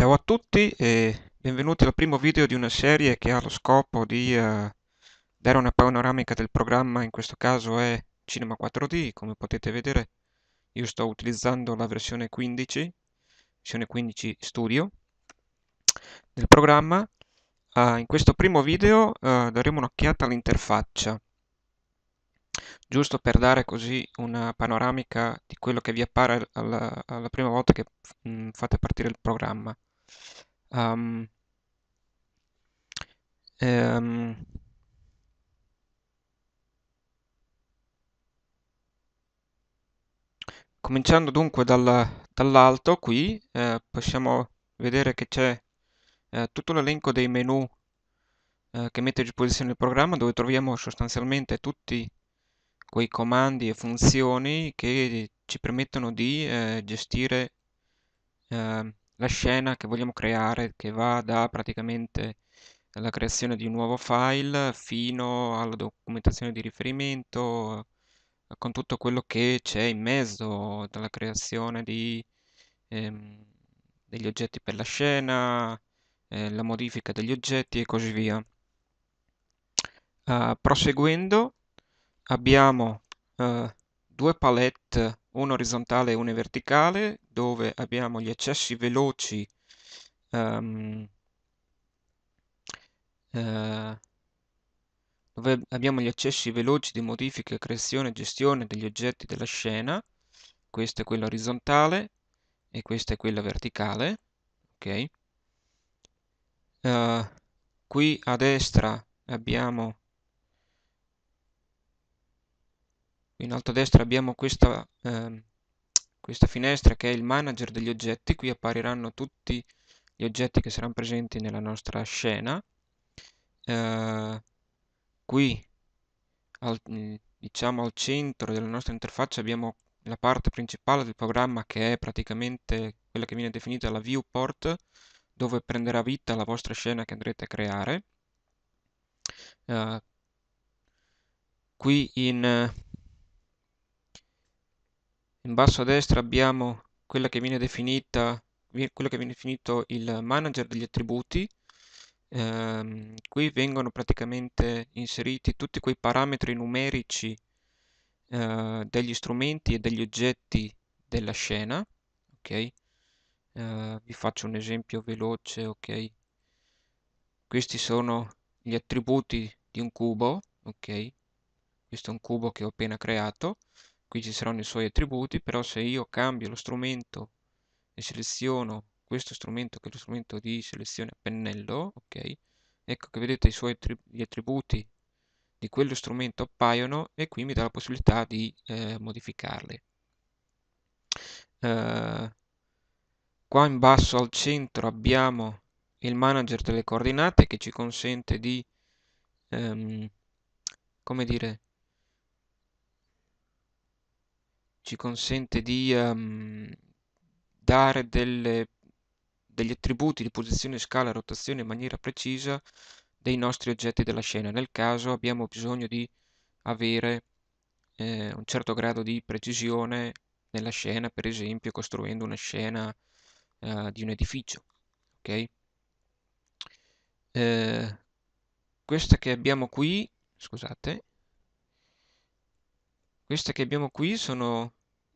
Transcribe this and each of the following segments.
Ciao a tutti e benvenuti al primo video di una serie che ha lo scopo di eh, dare una panoramica del programma, in questo caso è Cinema 4D, come potete vedere io sto utilizzando la versione 15, versione 15 Studio del programma. Eh, in questo primo video eh, daremo un'occhiata all'interfaccia, giusto per dare così una panoramica di quello che vi appare alla, alla prima volta che mh, mm, fate partire il programma. Um, ehm, cominciando dunque dal, dall'alto qui eh, possiamo vedere che c'è eh, tutto l'elenco dei menu eh, che mette a disposizione il programma dove troviamo sostanzialmente tutti quei comandi e funzioni che ci permettono di eh, gestire ehm, la scena che vogliamo creare che va da praticamente la creazione di un nuovo file fino alla documentazione di riferimento eh, con tutto quello che c'è in mezzo dalla creazione di, ehm, degli oggetti per la scena eh, la modifica degli oggetti e così via uh, proseguendo abbiamo uh, due palette uno orizzontale e uno verticale, dove abbiamo gli accessi veloci um, eh, dove abbiamo gli accessi veloci di modifica, creazione e gestione degli oggetti della scena. Questa è quella orizzontale e questa è quella verticale. ok Uh, qui a destra abbiamo in alto a destra abbiamo questa, eh, questa finestra che è il manager degli oggetti, qui appariranno tutti gli oggetti che saranno presenti nella nostra scena. Eh, qui al, diciamo al centro della nostra interfaccia abbiamo la parte principale del programma che è praticamente quella che viene definita la viewport dove prenderà vita la vostra scena che andrete a creare. Uh, qui in in basso a destra abbiamo quella che viene definita quello che viene definito il manager degli attributi ehm, qui vengono praticamente inseriti tutti quei parametri numerici eh, degli strumenti e degli oggetti della scena ok eh, vi faccio un esempio veloce ok questi sono gli attributi di un cubo ok questo è un cubo che ho appena creato qui ci saranno i suoi attributi, però se io cambio lo strumento e seleziono questo strumento che è lo strumento di selezione a pennello, ok, ecco che vedete i suoi gli attributi di quello strumento appaiono e qui mi dà la possibilità di eh, modificarli. Eh, qua in basso al centro abbiamo il manager delle coordinate che ci consente di, ehm, come dire, ci consente di um, dare delle, degli attributi di posizione, scala, rotazione in maniera precisa dei nostri oggetti della scena. Nel caso abbiamo bisogno di avere eh, un certo grado di precisione nella scena, per esempio costruendo una scena eh, di un edificio. Okay? Eh, questa che abbiamo qui, scusate, queste che abbiamo qui sono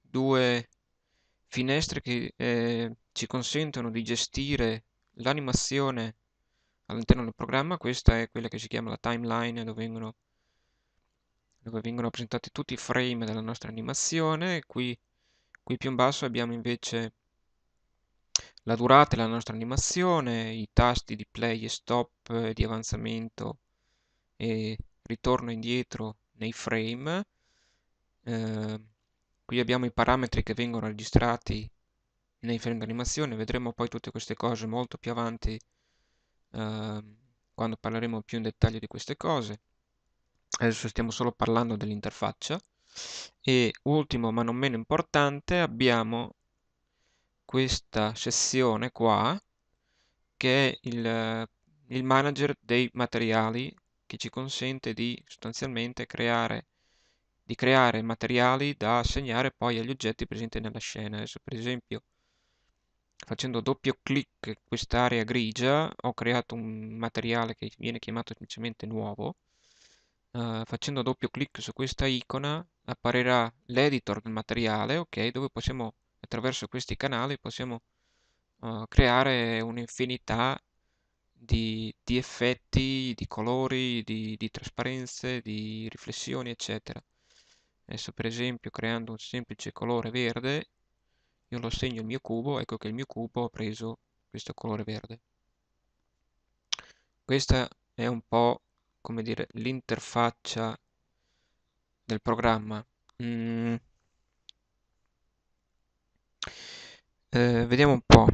due finestre che eh, ci consentono di gestire l'animazione all'interno del programma. Questa è quella che si chiama la timeline dove vengono, dove vengono presentati tutti i frame della nostra animazione. Qui, qui più in basso abbiamo invece la durata della nostra animazione, i tasti di play e stop, eh, di avanzamento e ritorno indietro nei frame Ehm, qui abbiamo i parametri che vengono registrati nei frame d'animazione vedremo poi tutte queste cose molto più avanti eh, quando parleremo più in dettaglio di queste cose adesso stiamo solo parlando dell'interfaccia e ultimo ma non meno importante abbiamo questa sezione qua che è il, il manager dei materiali che ci consente di sostanzialmente creare di creare materiali da assegnare poi agli oggetti presenti nella scena. Adesso, per esempio, facendo doppio clic quest'area grigia, ho creato un materiale che viene chiamato semplicemente nuovo. Uh, facendo doppio clic su questa icona apparirà l'editor del materiale, ok, dove possiamo, attraverso questi canali, possiamo uh, creare un'infinità di, di, effetti, di colori, di, di trasparenze, di riflessioni, eccetera. Adesso per esempio creando un semplice colore verde, io lo segno il mio cubo, ecco che il mio cubo ha preso questo colore verde. Questa è un po', come dire, l'interfaccia del programma. Mm. Eh, vediamo un po'.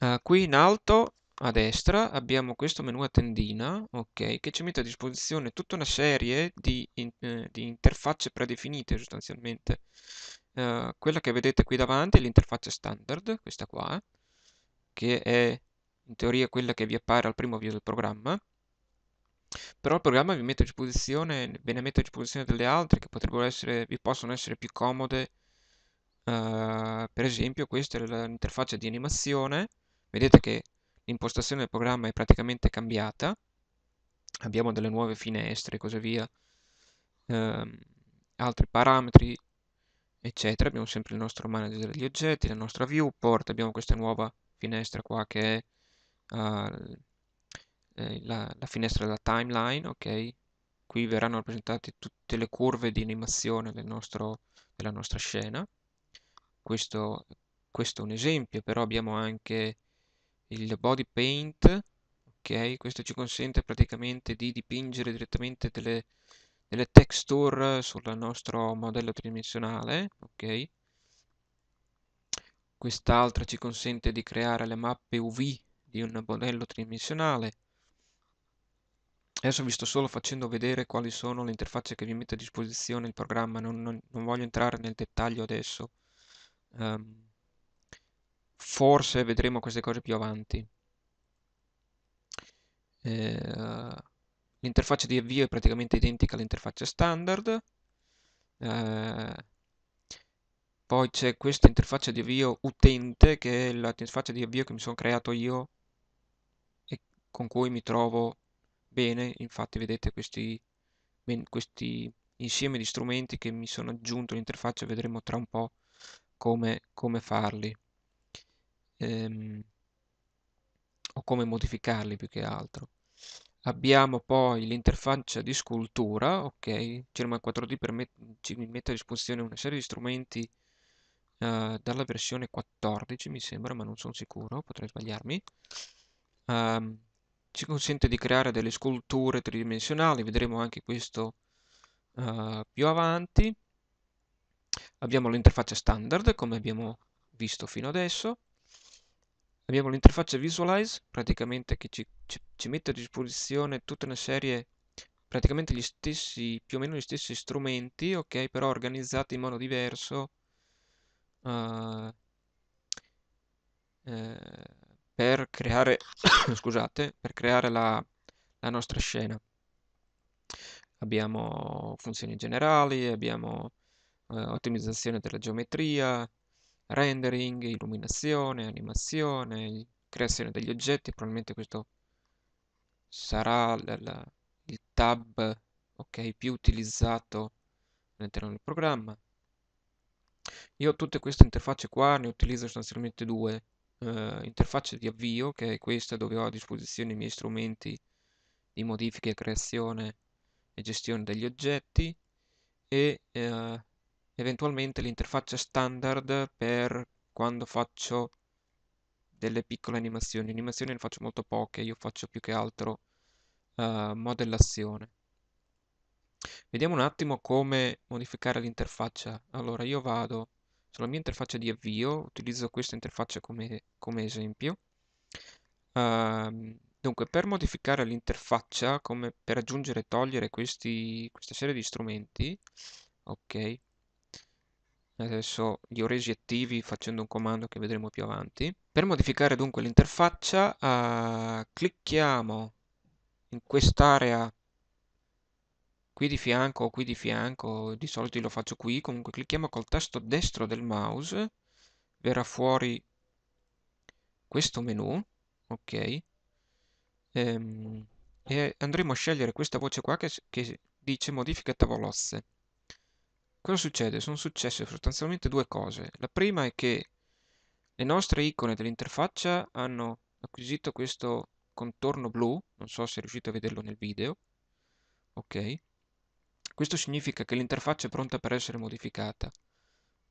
Uh, qui in alto a destra abbiamo questo menu a tendina okay, che ci mette a disposizione tutta una serie di, in, eh, di interfacce predefinite sostanzialmente. Eh, quella che vedete qui davanti è l'interfaccia standard, questa qua, che è in teoria quella che vi appare al primo avvio del programma, però il programma vi mette a disposizione, ve ne mette a disposizione delle altre che potrebbero essere, vi possono essere più comode, uh, per esempio questa è l'interfaccia di animazione, vedete che l'impostazione del programma è praticamente cambiata, abbiamo delle nuove finestre e così via, ehm, altri parametri, eccetera. Abbiamo sempre il nostro manager degli oggetti, la nostra viewport, abbiamo questa nuova finestra qua che è uh, la, la, finestra della timeline, ok? Qui verranno rappresentate tutte le curve di animazione del nostro, della nostra scena. Questo, questo, è un esempio, però abbiamo anche il body paint ok questo ci consente praticamente di dipingere direttamente delle, delle texture sul nostro modello tridimensionale ok quest'altra ci consente di creare le mappe UV di un modello tridimensionale adesso vi sto solo facendo vedere quali sono le interfacce che vi mette a disposizione il programma non, non, non voglio entrare nel dettaglio adesso um, Forse vedremo queste cose più avanti. Eh, l'interfaccia di avvio è praticamente identica all'interfaccia standard. Eh, poi c'è questa interfaccia di avvio utente, che è l'interfaccia di avvio che mi sono creato io e con cui mi trovo bene. Infatti vedete questi, questi insieme di strumenti che mi sono aggiunto all'interfaccia, vedremo tra un po' come, come farli ehm, o come modificarli più che altro. Abbiamo poi l'interfaccia di scultura, ok, Cinema 4D permet- ci mette a disposizione una serie di strumenti eh, dalla versione 14 mi sembra, ma non sono sicuro, potrei sbagliarmi. Um, ci consente di creare delle sculture tridimensionali, vedremo anche questo uh, più avanti. Abbiamo l'interfaccia standard, come abbiamo visto fino adesso abbiamo l'interfaccia Visualize, praticamente che ci, ci, ci mette a disposizione tutta una serie, praticamente gli stessi, più o meno gli stessi strumenti, ok, però organizzati in modo diverso uh, eh, per creare, scusate, per creare la, la nostra scena abbiamo funzioni generali, abbiamo eh, ottimizzazione della geometria, rendering, illuminazione, animazione, creazione degli oggetti, probabilmente questo sarà il, tab okay, più utilizzato all'interno del programma. Io tutte queste interfacce qua ne utilizzo sostanzialmente due. Uh, eh, interfaccia di avvio, che è questa dove ho a disposizione i miei strumenti di modifica, creazione e gestione degli oggetti, e uh, eventualmente l'interfaccia standard per quando faccio delle piccole animazioni. Animazioni ne faccio molto poche, io faccio più che altro uh, modellazione. Vediamo un attimo come modificare l'interfaccia. Allora, io vado sulla mia interfaccia di avvio, utilizzo questa interfaccia come, come esempio. Uh, dunque, per modificare l'interfaccia, come per aggiungere e togliere questi, questa serie di strumenti, ok, adesso li ho resi attivi facendo un comando che vedremo più avanti. Per modificare dunque l'interfaccia eh, clicchiamo in quest'area qui di fianco o qui di fianco, di solito lo faccio qui, comunque clicchiamo col tasto destro del mouse, verrà fuori questo menu, ok, ehm, e andremo a scegliere questa voce qua che, che dice modifica tavolozze. Cosa succede? Sono successe sostanzialmente due cose. La prima è che le nostre icone dell'interfaccia hanno acquisito questo contorno blu, non so se riuscite a vederlo nel video, ok? Questo significa che l'interfaccia è pronta per essere modificata.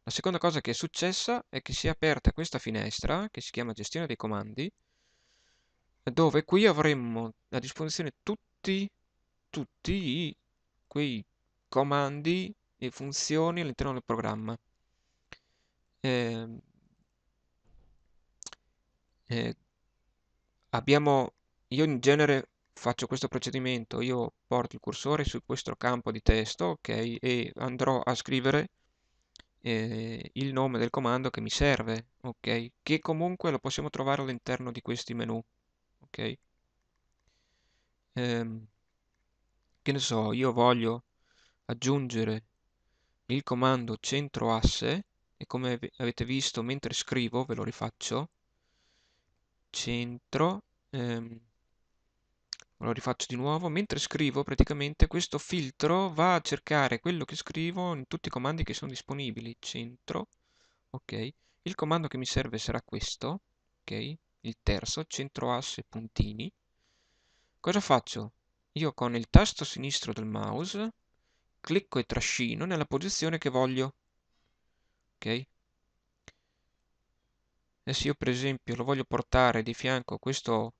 La seconda cosa che è successa è che si è aperta questa finestra, che si chiama gestione dei comandi, dove qui avremmo a disposizione tutti, tutti quei comandi e funzioni all'interno del programma. Eh, eh, abbiamo, io in genere faccio questo procedimento, io porto il cursore su questo campo di testo okay, e andrò a scrivere eh, il nome del comando che mi serve, okay, che comunque lo possiamo trovare all'interno di questi menu. Okay. Eh, che ne so, io voglio aggiungere il comando centro asse e come avete visto mentre scrivo ve lo rifaccio centro ehm, lo rifaccio di nuovo mentre scrivo praticamente questo filtro va a cercare quello che scrivo in tutti i comandi che sono disponibili centro ok il comando che mi serve sarà questo ok il terzo centro asse puntini cosa faccio io con il tasto sinistro del mouse clicco e trascino nella posizione che voglio. Ok? se io per esempio lo voglio portare di fianco a questo,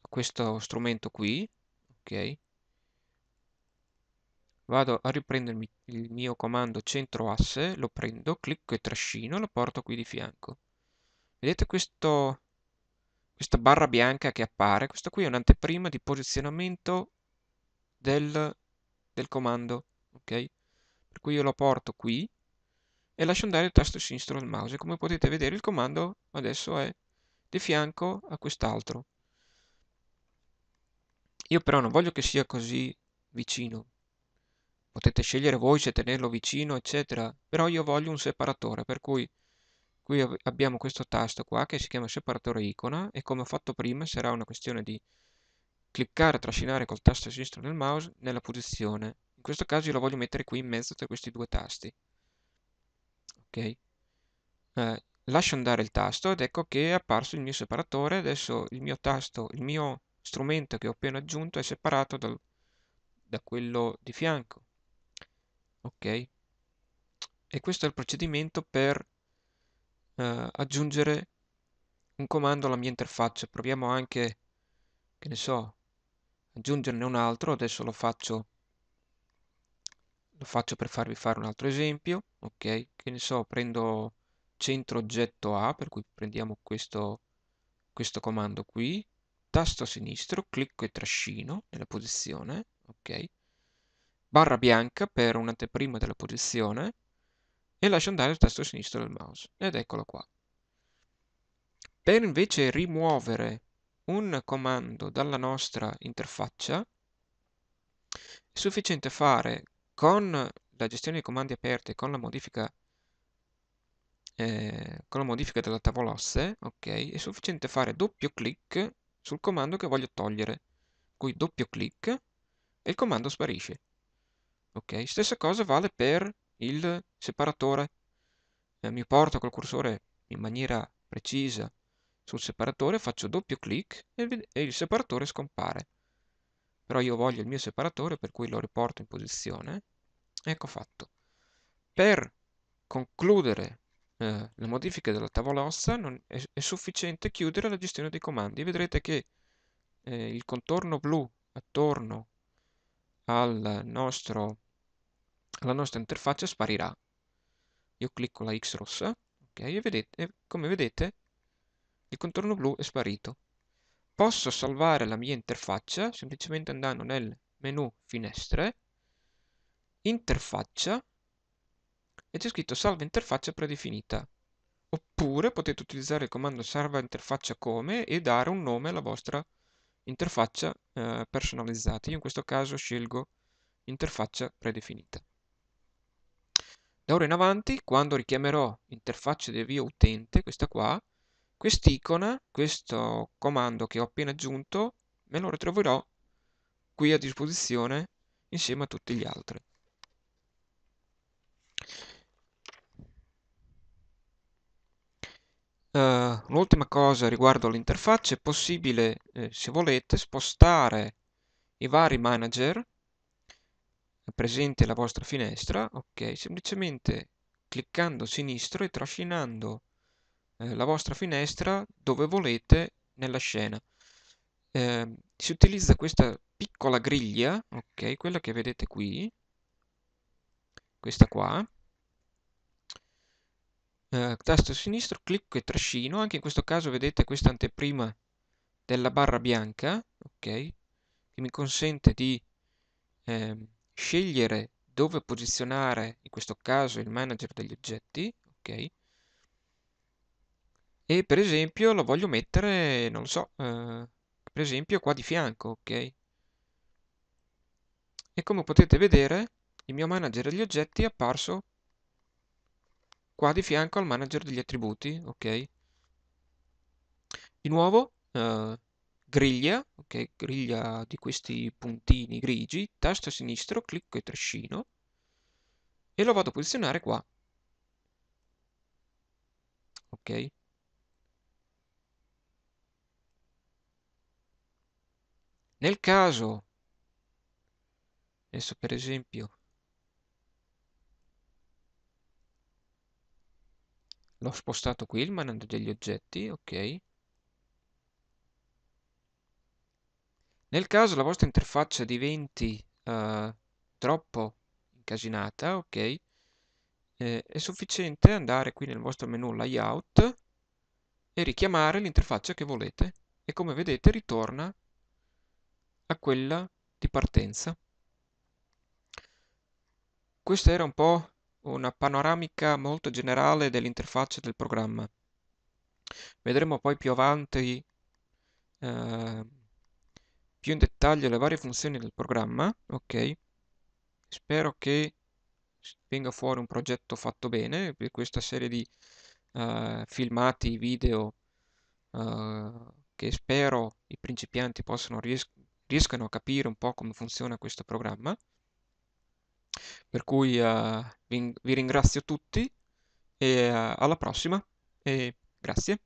a questo strumento qui, ok? Vado a riprendermi il mio comando centro asse, lo prendo, clicco e trascino, lo porto qui di fianco. Vedete questo, questa barra bianca che appare? Questo qui è un'anteprima di posizionamento del del comando, ok? Per cui io lo porto qui e lascio andare il tasto sinistro del mouse. Come potete vedere il comando adesso è di fianco a quest'altro. Io però non voglio che sia così vicino. Potete scegliere voi se tenerlo vicino, eccetera, però io voglio un separatore, per cui qui abbiamo questo tasto qua che si chiama separatore icona e come ho fatto prima sarà una questione di cliccare e trascinare col tasto sinistro del mouse nella posizione. In questo caso io lo voglio mettere qui in mezzo tra questi due tasti. Ok. Eh, lascio andare il tasto ed ecco che è apparso il mio separatore. Adesso il mio tasto, il mio strumento che ho appena aggiunto è separato dal, da quello di fianco. Ok. E questo è il procedimento per eh, aggiungere un comando alla mia interfaccia. Proviamo anche, che ne so, aggiungerne un altro, adesso lo faccio, lo faccio per farvi fare un altro esempio, ok, che ne so, prendo centro oggetto A, per cui prendiamo questo, questo comando qui, tasto sinistro, clicco e trascino nella posizione, ok, barra bianca per un'anteprima della posizione e lascio andare il tasto sinistro del mouse, ed eccolo qua. Per invece rimuovere un comando dalla nostra interfaccia, è sufficiente fare con la gestione dei comandi aperti e con la modifica eh, con la modifica della tavola osse, ok, è sufficiente fare doppio clic sul comando che voglio togliere. Qui doppio clic e il comando sparisce. Ok, stessa cosa vale per il separatore. Eh, mi porto col cursore in maniera precisa sul separatore faccio doppio clic e il separatore scompare però io voglio il mio separatore per cui lo riporto in posizione ecco fatto per concludere eh, le modifiche della tavola ossa non, è, è, sufficiente chiudere la gestione dei comandi vedrete che eh, il contorno blu attorno al nostro, alla nostra interfaccia sparirà io clicco la X rossa okay, e vedete, come vedete il contorno blu è sparito. Posso salvare la mia interfaccia semplicemente andando nel menu finestre, interfaccia, e c'è scritto salva interfaccia predefinita. Oppure potete utilizzare il comando salva interfaccia come e dare un nome alla vostra interfaccia eh, personalizzata. Io in questo caso scelgo interfaccia predefinita. Da ora in avanti, quando richiamerò interfaccia di avvio utente, questa qua, quest'icona, questo comando che ho appena aggiunto, me lo ritroverò qui a disposizione insieme a tutti gli altri. Uh, eh, un'ultima cosa riguardo all'interfaccia, è possibile, eh, se volete, spostare i vari manager presenti alla vostra finestra, ok, semplicemente cliccando a sinistro e trascinando eh, la vostra finestra dove volete nella scena. Eh, si utilizza questa piccola griglia, ok, quella che vedete qui, questa qua, eh, tasto sinistro, clicco e trascino, anche in questo caso vedete questa anteprima della barra bianca, ok, che mi consente di eh, scegliere dove posizionare, in questo caso il manager degli oggetti, ok, e per esempio lo voglio mettere, non lo so, eh, per esempio qua di fianco, ok? E come potete vedere, il mio manager degli oggetti è apparso qua di fianco al manager degli attributi, ok? Di nuovo, eh, griglia, ok? Griglia di questi puntini grigi, tasto sinistro, clicco e trascino e lo vado a posizionare qua. Ok? nel caso adesso per esempio l'ho spostato qui il manando degli oggetti ok nel caso la vostra interfaccia diventi uh, troppo incasinata ok eh, è sufficiente andare qui nel vostro menu layout e richiamare l'interfaccia che volete e come vedete ritorna a quella di partenza. Questa era un po' una panoramica molto generale dell'interfaccia del programma. Vedremo poi più avanti eh, più in dettaglio le varie funzioni del programma, ok? Spero che venga fuori un progetto fatto bene per questa serie di eh, filmati, video eh, che spero i principianti possano ries riescano a capire un po' come funziona questo programma. Per cui uh, eh, vi, vi, ringrazio tutti e uh, alla prossima e grazie.